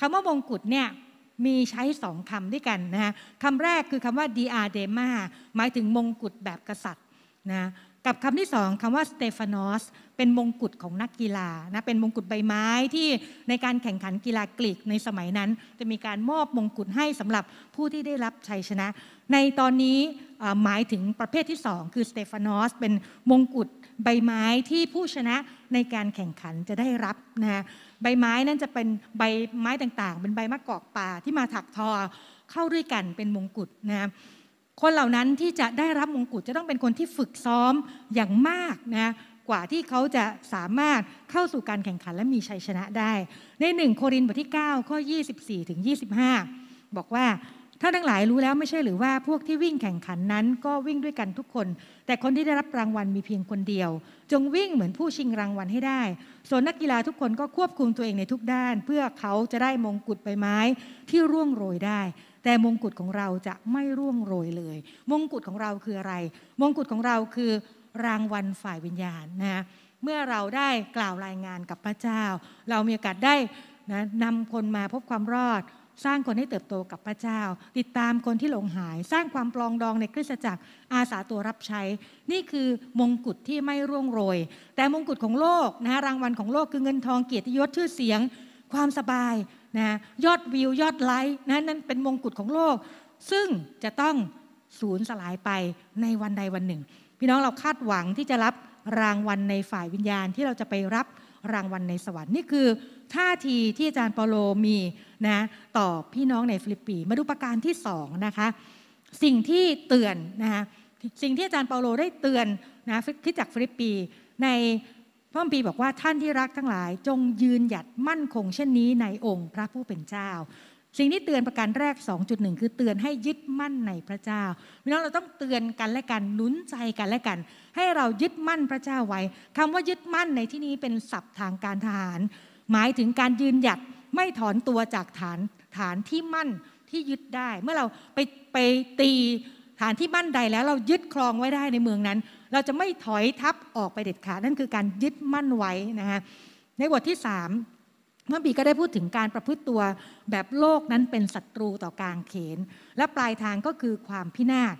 คำว่ามงกุฎเนี่ยมีใช้สองคำด้วยกันนะะคำแรกคือคำว่า diadema หมายถึงมงกุฎแบบกษัตริย์นะกับคำที่สองคำว่าสเตฟานอสเป็นมงกุฎของนักกีฬานะเป็นมงกุฎใบไม้ที่ในการแข่งขันกีฬากรีกในสมัยนั้น จะมีการมอบมงกุฎให้สำหรับผู้ที่ได้รับชัยชนะ ในตอนนี้หมายถึงประเภทที่สองคือสเตฟานอสเป็นมงกุฎใบไม้ที่ผู้ชนะในการแข่งขันจะได้รับนะใบไม้นั้นจะเป็นใบไม้ต่างๆ เป็นใบมะกอกป่าที่มาถักทอเข้าด้วยกันเป็นมงกุฎนะคนเหล่านั้นที่จะได้รับมงกุฎจะต้องเป็นคนที่ฝึกซ้อมอย่างมากนะกว่าที่เขาจะสามารถเข้าสู่การแข่งขันและมีชัยชนะได้ ในหนึ่งโคริน์บทที่9ข้อ24ถึง25 บอกว่าท่านทั้งหลายรู้แล้วไม่ใช่หรือว่าพวกที่วิ่งแข่งขันนั้นก็วิ่งด้วยกันทุกคน แต่คนที่ได้รับรางวัลมีเพียงคนเดียว จงวิ่งเหมือนผู้ชิงรางวัลให้ได้ส่วนนักกีฬาทุกคนก็ควบคุมตัวเองในทุกด้าน เพื่อเขาจะได้มงกุฎใบไม้ที่ร่วงโรยได้แต่มงกุฎของเราจะไม่ร่วงโรยเลย มงกุฎของเราคืออะไร มงกุฎของเราคือรางวัลฝ่ายวิญญาณนะเมื่อเราได้กล่าวรายงานกับพระเจ้า เรามีโอกาสได้นะนำคนมาพบความรอด สร้างคนให้เติบโตกับพระเจ้า ติดตามคนที่หลงหาย สร้างความปลองดองในคริสตจักร อาสาตัวรับใช้ นี่คือมงกุฎที่ไม่ร่วงโรย แต่มงกุฎของโลกนะรางวัลของโลกคือเงินทอง เกียรติยศชื่อเสียง ความสบายนะยอดวิวยอดไลค์นะนั่นเป็นมงกุฎของโลก ซึ่งจะต้องสูญสลายไปในวันใดวันหนึ่ง พี่น้องเราคาดหวังที่จะรับรางวัลในฝ่ายวิญญาณที่เราจะไปรับรางวัลในสวรรค์นี่คือท่าทีที่อาจารย์เปโลมีนะต่อพี่น้องในฟิลิปปีมาดูประการที่สองนะคะสิ่งที่เตือนนะสิ่งที่อาจารย์เปโล ได้เตือนนะคิดจากฟิลิปปีในระมปีบอกว่าท่านที่รักทั้งหลายจงยืนหยัดมั่นคงเช่นนี้ในองค์พระผู้เป็นเจ้า สิ่งที่เตือนประการแรก 2.1 คือเตือนให้ยึดมั่นในพระเจ้าพี่น้องเราต้องเตือนกันและกันนุนใจกันและกันให้เรายึดมั่นพระเจ้าไว้ คำว่ายึดมั่นในที่นี้เป็นศัพท์ทางการทหารหมายถึงการยืนหยัดไม่ถอนตัวจากฐานฐานที่มั่นที่ยึดได้ เมื่อเราไปไปตีฐานที่มั่นใดแล้วเรายึดครองไว้ได้ในเมืองนั้นเราจะไม่ถอยทับออกไปเด็ดขาดนั่นคือการยึดมั่นไว้นะคะในบทที่3เมื่อบีก็ได้พูดถึงการประพฤติตัวแบบโลกนั้นเป็นศัตรูต่อการเขน และปลายทางก็คือความพินาศ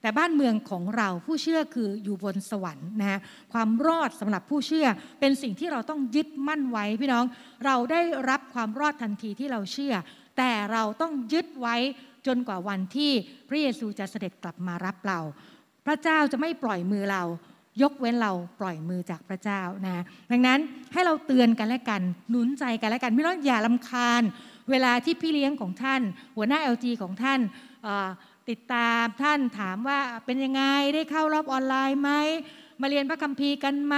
แต่บ้านเมืองของเราผู้เชื่อคืออยู่บนสวรรค์นะฮะความรอดสำหรับผู้เชื่อ เป็นสิ่งที่เราต้องยึดมั่นไว้พี่น้องเราได้รับความรอดทันทีที่เราเชื่อ แต่เราต้องยึดไว้จนกว่าวันที่พระเยซูจะเสด็จกลับมารับเราพระเจ้าจะไม่ปล่อยมือเรายกเว้นเราปล่อยมือจากพระเจ้านะดังนั้นให้เราเตือนกันและกัน หนุนใจกันและกัน ไม่ต้องอย่าลำคาญ เวลาที่พี่เลี้ยงของท่าน หัวหน้า LG ของท่านติดตามท่านถามว่าเป็นยังไงได้เข้ารอบออนไลน์ไหม มาเรียนพระคัมภีร์กันไหม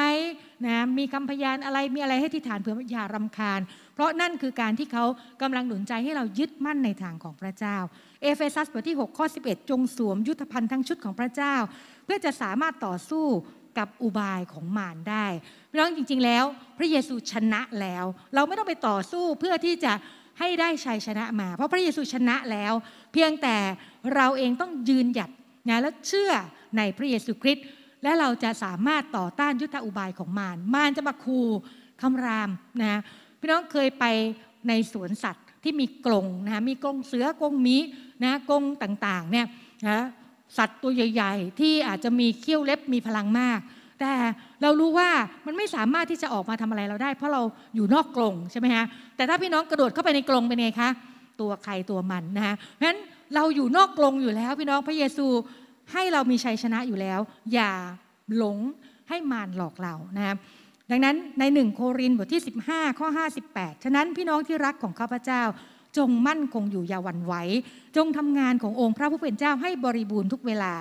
นะมีคำพยานอะไรมีอะไรให้ที่ฐานเผื่ออย่ารำคาญ เพราะนั่นคือการที่เขากำลังหนุนใจให้เรายึดมั่นในทางของพระเจ้าเอเฟซัสบทที่6ข้อ11จงสวมยุทธภัณฑ์ทั้งชุดของพระเจ้า เพื่อจะสามารถต่อสู้กับอุบายของมารได้พี่น้องจริงๆแล้ว พระเยซูชนะแล้ว เราไม่ต้องไปต่อสู้เพื่อที่จะให้ได้ชัยชนะมา เพราะพระเยซูชนะแล้ว เพียงแต่เราเองต้องยืนหยัดนะและเชื่อในพระเยซูคริสต์และเราจะสามารถต่อต้านยุทธอุบายของมารมารจะมาคูคำรามนะพี่น้องเคยไปในสวนสัตว์ที่มีกรงนะมีกรงเสือกรงมีนะกงต่างๆเนี่ยนะสัตว์ตัวใหญ่ ๆ ที่อาจจะมีเขี้ยวเล็บมีพลังมาก แต่เรารู้ว่ามันไม่สามารถที่จะออกมาทำอะไรเราได้ เพราะเราอยู่นอกกรงใช่ไหมฮะแต่ถ้าพี่น้องกระโดดเข้าไปในกรงเป็นไงคะตัวใครตัวมันนะฮะเพราะฉะนั้นเราอยู่นอกกรงอยู่แล้วพี่น้องพระเยซูให้เรามีชัยชนะอยู่แล้ว อย่าหลงให้มารหลอกเรานะครับดังนั้นในหนึ่งโครินธ์บทที่ 15ข้อ58 ฉะนั้นพี่น้องที่รักของข้าพเจ้าจงมั่นคงอยู่อย่าหวั่นไหว จงทำงานขององค์พระผู้เป็นเจ้าให้บริบูรณ์ทุกเวลา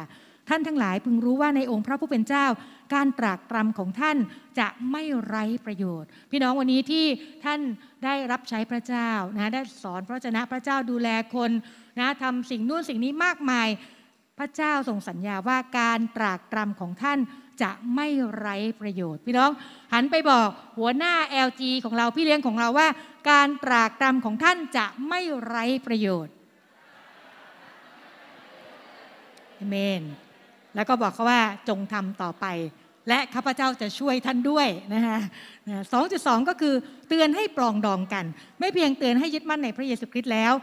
ท่านทั้งหลายพึงรู้ว่าในองค์พระผู้เป็นเจ้า การตรากตรำของท่านจะไม่ไร้ประโยชน์ พี่น้องวันนี้ที่ท่านได้รับใช้พระเจ้านะได้สอนพระเจนะพระเจ้าดูแลคนนะทำสิ่งนู่นสิ่งนี้มากมาย พระเจ้าทรงสัญญาว่าการตรากตรำของท่านจะไม่ไร้ประโยชน์ พี่น้องหันไปบอกหัวหน้า LG ของเราพี่เลี้ยงของเราว่า การตรากตรำของท่านจะไม่ไร้ประโยชน์เมนแล้วก็บอกเขาว่าจงทำต่อไป และข้าพเจ้าจะช่วยท่านด้วยนะฮะสองจุดสองก็คือเตือนให้ปลองดองกัน ไม่เพียงเตือนให้ยึดมั่นในพระเยซูคริสต์แล้ว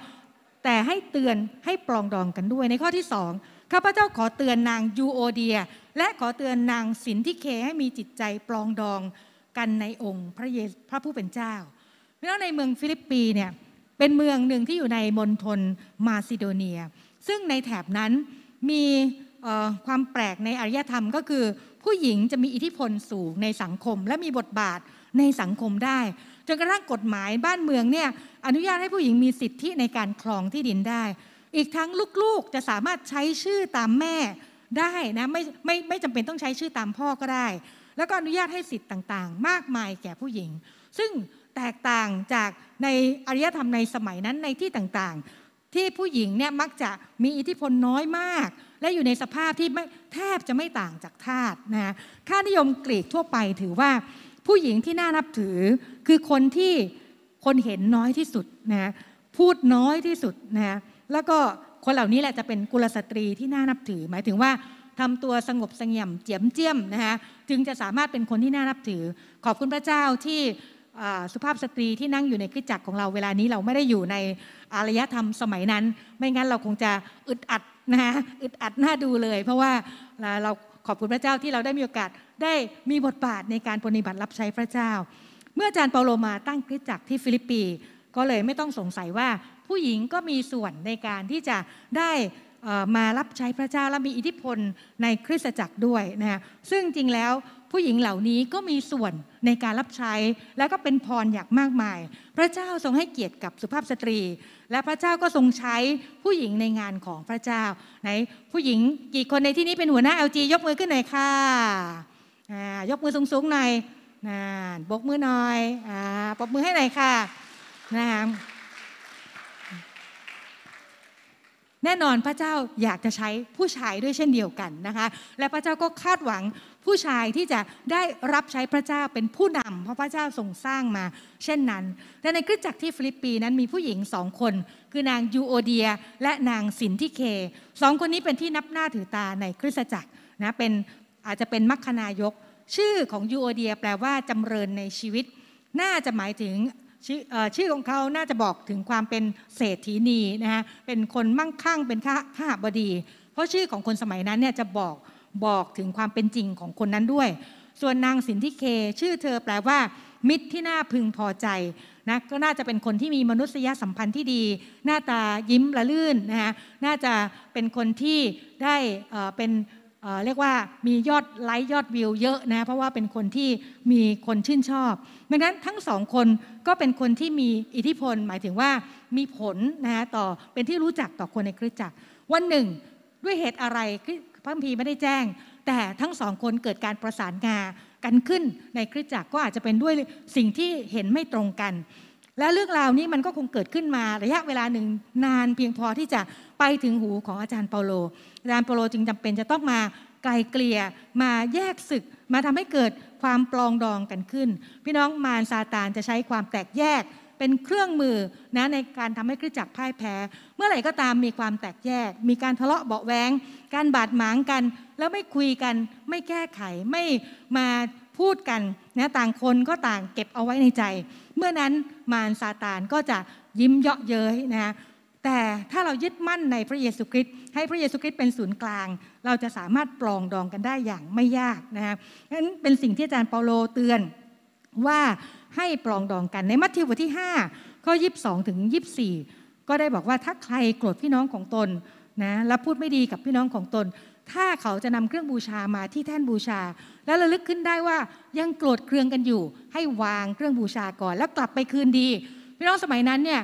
แต่ให้เตือนให้ปลองดองกันด้วยในข้อที่สองข้าพเจ้าขอเตือนนางยูโอเดีย และขอเตือนนางสินที่เคให้มีจิตใจปลองดองกันในองค์พระเย พระผู้เป็นเจ้าแล้วในเมืองฟิลิปปีเนี่ยเป็นเมืองหนึ่งที่อยู่ในมณฑลมาซิโดเนีย ซึ่งในแถบนั้นมีความแปลกในอารยธรรมก็คือ ผู้หญิงจะมีอิทธิพลสูงในสังคม และมีบทบาทในสังคมได้ จนกระทั่งกฎหมายบ้านเมืองเนี่ยอนุญาตให้ผู้หญิงมีสิทธิในการครองที่ดินได้อีกทั้งลูกๆจะสามารถใช้ชื่อตามแม่ได้นะไม่ไม่ไม่จำเป็นต้องใช้ชื่อตามพ่อก็ได้ แล้วก็อนุญาตให้สิทธิ์ต่างๆ มากมายแก่ผู้หญิง ซึ่งแตกต่างจากในอารยธรรมในสมัยนั้นในที่ต่างๆ ที่ผู้หญิงเนี่ยมักจะมีอิทธิพลน้อยมาก และอยู่ในสภาพที่ไม่แทบจะไม่ต่างจากทาสนะค่านิยมกรีกทั่วไปถือว่าผู้หญิงที่น่านับถือคือคนที่คนเห็นน้อยที่สุดนะพูดน้อยที่สุดนะแล้วก็คนเหล่านี้แหละจะเป็นกุลสตรีที่น่านับถือ หมายถึงว่าทำตัวสงบสงี่ยมเจียมเจียมนะคะจึงจะสามารถเป็นคนที่น่านับถือ ขอบคุณพระเจ้าที่สุภาพสตรีที่นั่งอยู่ในคริสจักรของเราเวลานี้เราไม่ได้อยู่ในอารยธรรมสมัยนั้น ไม่งั้นเราคงจะอึดอัดนะคะอึดอัดน่าดูเลย เพราะว่าเราขอบคุณพระเจ้าที่เราได้มีโอกาสได้มีบทบาทในการปฏิบัติรับใช้พระเจ้า เมื่ออาจารย์เปาโลมาตั้งคริสจักรที่ฟิลิปปีก็เลยไม่ต้องสงสัยว่าผู้หญิงก็มีส่วนในการที่จะได้มารับใช้พระเจ้าและมีอิทธิพลในคริสตจักรด้วยนะฮะซึ่งจริงแล้วผู้หญิงเหล่านี้ก็มีส่วนในการรับใช้และก็เป็นพรอย่างมากมาย พระเจ้าทรงให้เกียรติกับสุภาพสตรี และพระเจ้าก็ทรงใช้ผู้หญิงในงานของพระเจ้าไหนผู้หญิงกี่คนในที่นี้เป็นหัวหน้า LG ยกมือขึ้นหน่อยค่ะยกมือสูงๆหน่อยบกมือหน่อยอปบมือให้หน่อยค่ะนะะแน่นอนพระเจ้าอยากจะใช้ผู้ชายด้วยเช่นเดียวกันนะคะและพระเจ้าก็คาดหวังผู้ชายที่จะได้รับใช้พระเจ้าเป็นผู้นำเพราะพระเจ้าทรงสร้างมา เช่นนั้นและในคริสตจักรที่ฟิลิปปีนั้นมีผู้หญิงสองคน คือนางยูโอเดีย และนางสินทิเคสองคนนี้เป็นที่นับหน้าถือตาในคริสตจักรนะเป็นอาจจะเป็นมัคคณายกชื่อของยูโอเดียแปลว่าจำเริญในชีวิต น่าจะหมายถึงชื่อของเขาน่าจะบอกถึงความเป็นเศรษฐีนีนะฮะเป็นคนมั่งคั่งเป็นข้าข้าบดี เพราะชื่อของคนสมัยนั้นเนี่ยจะบอกบอกถึงความเป็นจริงของคนนั้นด้วย ส่วนนางสินทิเคชื่อเธอแปลว่า มิตรที่น่าพึงพอใจนะก็น่าจะเป็นคนที่มีมนุษยสัมพันธ์ที่ดี หน้าตายิ้มละลื่นนะฮะน่าจะเป็นคนที่ได้เป็นเรียกว่ามียอดไลค์ยอดวิวเยอะนะเพราะว่าเป็นคนที่มีคนชื่นชอบดังนั้นทั้งสองคนก็เป็นคนที่มีอิทธิพลหมายถึงว่ามีผลนะต่อเป็นที่รู้จักต่อคนในคริสตจักร วันหนึ่ง ด้วยเหตุอะไรพระพีไม่ได้แจ้ง แต่ทั้งสองคนเกิดการประสานงากันขึ้นในคริสตจักรก็อาจจะเป็นด้วยสิ่งที่เห็นไม่ตรงกัน และเรื่องราวนี้มันก็คงเกิดขึ้นมาระยะเวลาหนึ่งนานเพียงพอที่จะไปถึงหูของอาจารย์เปาโลอาจารย์โปโลจึงจำเป็นจะต้องมาไกลเกลี่ยมาแยกศึกมาทำให้เกิดความปลองดองกันขึ้น พี่น้องมารซาตานจะใช้ความแตกแยกเป็นเครื่องมือนะในการทำให้คริสตจักรพ่ายแพ้ เมื่อไหร่ก็ตามมีความแตกแยก มีการทะเลาะเบาแวงการบาดหมางกันแล้วไม่คุยกัน ไม่แก้ไขไม่มาพูดกัน นะต่างคนก็ต่างเก็บเอาไว้ในใจ เมื่อนั้นมารซาตานก็จะยิ้มเยาะเย้ยนะแต่ถ้าเรายึดมั่นในพระเยซูคริสต์ให้พระเยซูคริสต์เป็นศูนย์กลาง เราจะสามารถปลองดองกันได้อย่างไม่ยากนะครับนั้นเป็นสิ่งที่อาจารย์เปาโลเตือนว่าให้ปลองดองกันในมัทธิวบทที่5ข้อ22ถึง24 ก็ได้บอกว่าถ้าใครโกรธพี่น้องของตนนะและพูดไม่ดีกับพี่น้องของตน ถ้าเขาจะนำเครื่องบูชามาที่แท่นบูชา แล้วระลึกขึ้นได้ว่ายังโกรธเคืองกันอยู่ ให้วางเครื่องบูชาก่อน แล้วกลับไปคืนดี พี่น้องสมัยนั้นเนี่ย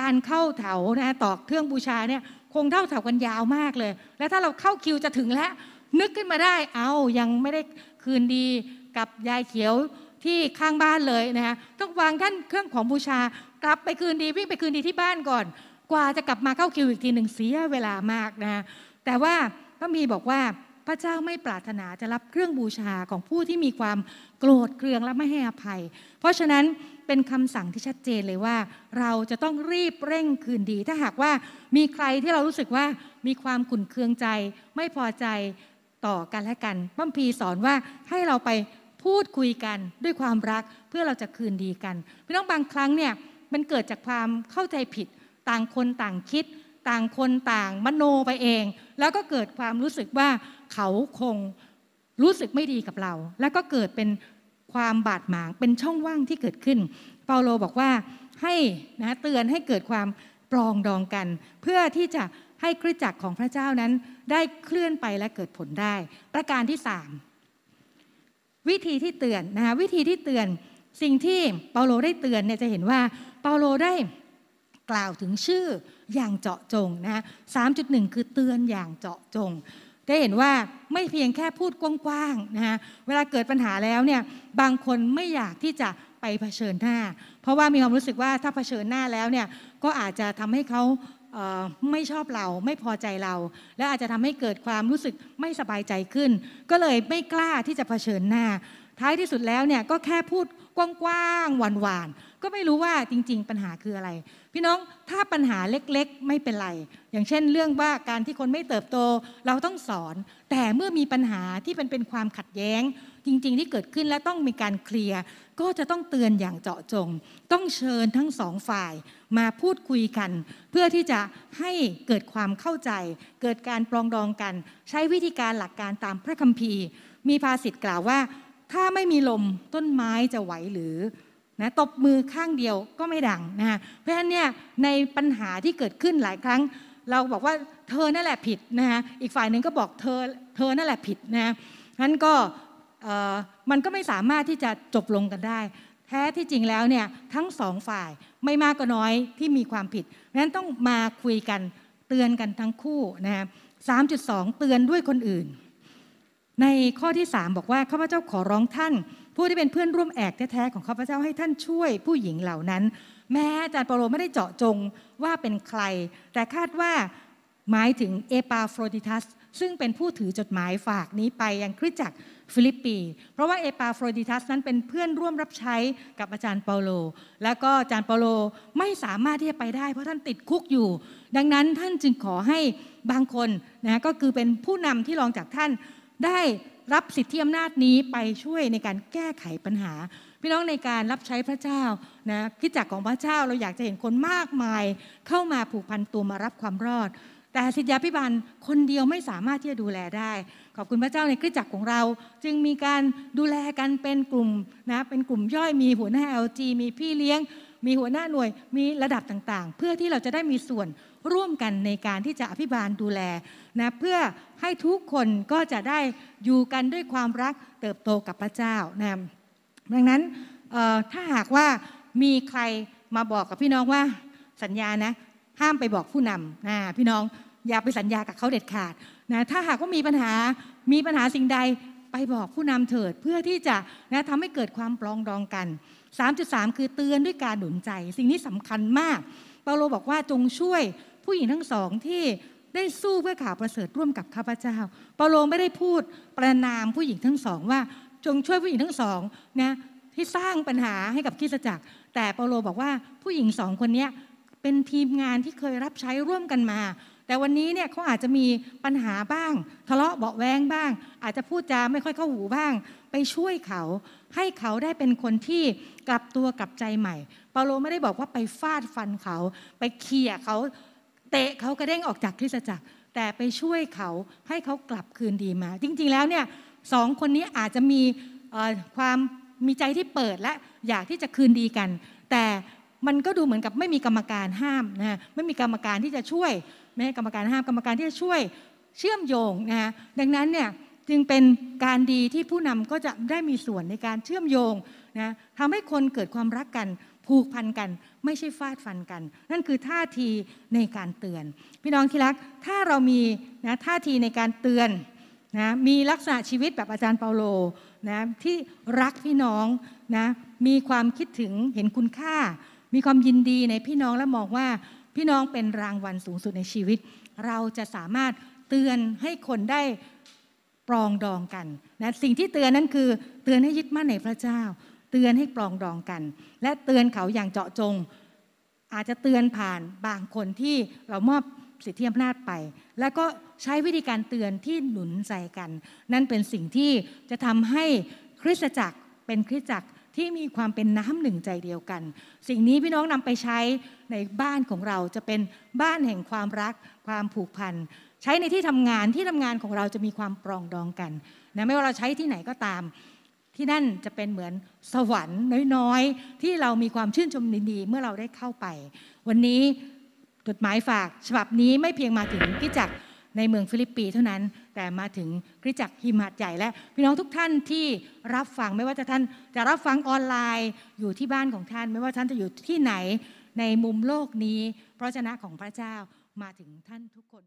การเข้าแถวนะตอกเครื่องบูชาเนี่ยคงเท่าแถวกันยาวมากเลย แล้วถ้าเราเข้าคิวจะถึงแล้ว นึกขึ้นมาได้เอายังไม่ได้คืนดี กับยายเขียวที่ข้างบ้านเลยนะฮะต้องวางท่านเครื่องของบูชากลับไปคืนดีวิ่งไปคืนดีที่บ้านก่อน กว่าจะกลับมาเข้าคิวอีกทีหนึ่งเสียเวลามากนะแต่ว่าพระมีบอกว่าพระเจ้าไม่ปรารถนาจะรับเครื่องบูชาของผู้ที่มีความโกรธเคืองและไม่ให้อภัย เพราะฉะนั้นเป็นคำสั่งที่ชัดเจนเลยว่า เราจะต้องรีบเร่งคืนดี ถ้าหากว่ามีใครที่เรารู้สึกว่ามีความขุ่นเคืองใจ ไม่พอใจต่อกันและกันบัมพีสอนว่าให้เราไปพูดคุยกัน ด้วยความรักเพื่อเราจะคืนดีกันพี่น้องบางครั้งเนี่ยมันเกิดจากความเข้าใจผิด ต่างคนต่างคิด ต่างคนต่าง มโนไปเอง แล้วก็เกิดความรู้สึกว่าเขาคงรู้สึกไม่ดีกับเรา แล้วก็เกิดเป็นความบาดหมางเป็นช่องว่างที่เกิดขึ้นเปาโลบอกว่าให้นะเตือนให้เกิดความปรองดองกัน เพื่อที่จะให้คริสตจักรของพระเจ้านั้นได้เคลื่อนไปและเกิดผลได้ ประการที่สามวิธีที่เตือนนะคะวิธีที่เตือนสิ่งที่เปาโลได้เตือนเนี่ยจะเห็นว่าเปาโลได้กล่าวถึงชื่ออย่างเจาะจงนะสามจุดหนึ่งคือเตือนอย่างเจาะจงจะเห็นว่าไม่เพียงแค่พูดกว้างๆนะคะเวลาเกิดปัญหาแล้วเนี่ยบางคนไม่อยากที่จะไปเผชิญหน้า เพราะว่ามีความรู้สึกว่าถ้าเผชิญหน้าแล้วเนี่ยก็อาจจะทำให้เขาไม่ชอบเราไม่พอใจเรา และอาจจะทำให้เกิดความรู้สึกไม่สบายใจขึ้น ก็เลยไม่กล้าที่จะเผชิญหน้า ท้ายที่สุดแล้วเนี่ยก็แค่พูดกว้างๆหวานๆก็ไม่รู้ว่าจริงๆปัญหาคืออะไร พี่น้องถ้าปัญหาเล็กๆ ไม่เป็นไร อย่างเช่นเรื่องว่าการที่คนไม่เติบโตเราต้องสอน แต่เมื่อมีปัญหาที่เป็นเป็นความขัดแย้ง จริงๆ ที่เกิดขึ้นและต้องมีการเคลียร์ก็จะต้องเตือนอย่างเจาะจง ต้องเชิญทั้งสองฝ่าย มาพูดคุยกัน เพื่อที่จะให้เกิดความเข้าใจ เกิดการปรองดองกัน ใช้วิธีการหลักการตามพระคัมภีร์ มีภาษิตกล่าวว่า ถ้าไม่มีลมต้นไม้จะไหวหรือนะตบมือข้างเดียวก็ไม่ดังนะเพราะฉะนั้นเนี่ยในปัญหาที่เกิดขึ้นหลายครั้งเราบอกว่าเธอนั่นแหละผิดนะฮะ อีกฝ่ายหนึ่งก็บอกเธอเธอนั่นแหละผิดนะนั้นก็มันก็ไม่สามารถที่จะจบลงกันได้ แท้ที่จริงแล้วเนี่ยทั้งสองฝ่ายไม่มากก็น้อยที่มีความผิดเพราะนั้นต้องมาคุยกันเตือนกันทั้งคู่นะสามจุดสองเตือนด้วยคนอื่น ในข้อที่สามบอกว่าข้าพเจ้าขอร้องท่านผู้ที่เป็นเพื่อนร่วมแอกแท้ๆของข้าพเจ้าให้ท่านช่วยผู้หญิงเหล่านั้น แม้อาจารย์เปาโลไม่ได้เจาะจงว่าเป็นใครแต่คาดว่าหมายถึงเอปาโฟรดิทัสซึ่งเป็นผู้ถือจดหมายฝากนี้ไปยังคริสตจักรฟิลิปปีเพราะว่าเอปาโฟรดิทัสนั้นเป็นเพื่อนร่วมรับใช้กับอาจารย์เปาโลและก็อาจารย์เปาโลไม่สามารถที่จะไปได้เพราะท่านติดคุกอยู่ ดังนั้นท่านจึงขอให้บางคนนะก็คือเป็นผู้นำที่รองจากท่านได้รับสิทธิอำนาจนี้ไปช่วยในการแก้ไขปัญหาพี่น้องในการรับใช้พระเจ้านะคิดจักของพระเจ้าเราอยากจะเห็นคนมากมาย เข้ามาผูกพันตัวมารับความรอดแต่สิทธยาพิบาลคนเดียวไม่สามารถที่จะดูแลได้ ขอบคุณพระเจ้าในคริสจักรของเราจึงมีการดูแลกันเป็นกลุ่มนะเป็นกลุ่มย่อยมีหัวหน้า LG มีพี่เลี้ยง มีหัวหน้าหน่วยมีระดับต่างๆ เพื่อที่เราจะได้มีส่วนร่วมกันในการที่จะอภิบาลดูแลนะเพื่อให้ทุกคนก็จะได้อยู่กันด้วยความรักเติบโตกับพระเจ้านะดังนั้นถ้าหากว่ามีใครมาบอกกับพี่น้องว่าสัญญานะห้ามไปบอกผู้นำนะพี่น้องอย่าไปสัญญากับเขาเด็ดขาดนะถ้าหากว่ามีปัญหามีปัญหาสิ่งใดไปบอกผู้นำเถิด เพื่อที่จะนะทำให้เกิดความปลองดองกัน 3.3 คือเตือนด้วยการหนุนใจ สิ่งนี้สำคัญมากเปาโลบอกว่าจงช่วยผู้หญิงทั้งสองที่ได้สู้เพื่อข่าวประเสริฐร่วมกับข้าพเจ้าเปาโลไม่ได้พูดประนามผู้หญิงทั้งสองว่าจงช่วยผู้หญิงทั้งสองนะที่สร้างปัญหาให้กับคริสตจักร แต่เปาโลบอกว่าผู้หญิงสองคนนี้เป็นทีมงานที่เคยรับใช้ร่วมกันมา แต่วันนี้เนี่ยเขาอาจจะมีปัญหาบ้างทะเลาะเบาแวงบ้าง อาจจะพูดจาไม่ค่อยเข้าหูบ้าง ไปช่วยเขาให้เขาได้เป็นคนที่กลับตัวกลับใจใหม่ เปาโลไม่ได้บอกว่าไปฟาดฟันเขา ไปเคี่ยเขาเตะเขากระเด้งออกจากคริสตจักร แต่ไปช่วยเขาให้เขากลับคืนดีมา จริงๆแล้วเนี่ยสองคนนี้อาจจะมีความมีใจที่เปิดและอยากที่จะคืนดีกัน แต่มันก็ดูเหมือนกับไม่มีกรรมการห้ามนะไม่มีกรรมการที่จะช่วยไม่ให้กรรมการห้ามกรรมการที่จะช่วยเชื่อมโยงนะดังนั้นเนี่ยจึงเป็นการดีที่ผู้นำก็จะได้มีส่วนในการเชื่อมโยงนะทำให้คนเกิดความรักกันผูกพันกันไม่ใช่ฟาดฟันกัน นั่นคือท่าทีในการเตือน พี่น้องที่รักถ้าเรามีนะท่าทีในการเตือนนะมีลักษณะชีวิตแบบอาจารย์เปาโลนะที่รักพี่น้องนะมีความคิดถึงเห็นคุณค่า มีความยินดีในพี่น้องและมองว่าพี่น้องเป็นรางวัลสูงสุดในชีวิต เราจะสามารถเตือนให้คนได้ปรองดองกันนะสิ่งที่เตือนนั้นคือเตือนให้ยึดมั่นในพระเจ้า เตือนให้ปรองดองกัน และเตือนเขาอย่างเจาะจง อาจจะเตือนผ่านบางคนที่เรามอบสิทธิอำนาจไป แล้วก็ใช้วิธีการเตือนที่หนุนใจกัน นั่นเป็นสิ่งที่จะทำให้คริสตจักรเป็นคริสตจักรที่มีความเป็นน้ำหนึ่งใจเดียวกัน สิ่งนี้พี่น้องนำไปใช้ในบ้านของเราจะเป็นบ้านแห่งความรักความผูกพันใช้ในที่ทำงานที่ทำงานของเราจะมีความปรองดองกันนะไม่ว่าเราใช้ที่ไหนก็ตาม ที่นั่นจะเป็นเหมือนสวรรค์น้อยๆ ที่เรามีความชื่นชมดีๆเมื่อเราได้เข้าไป วันนี้จดหมายฝากฉบับนี้ไม่เพียงมาถึงกิจักในเมืองฟิลิปปีเท่านั้น แต่มาถึงกิจักหิมหาดใหญ่และพี่น้องทุกท่านที่รับฟังไม่ว่าจะท่าน จะรับฟังออนไลน์ อยู่ที่บ้านของท่าน ไม่ว่าท่านจะอยู่ที่ไหนในมุมโลกนี้เพราะชนะของพระเจ้ามาถึงท่านทุกคน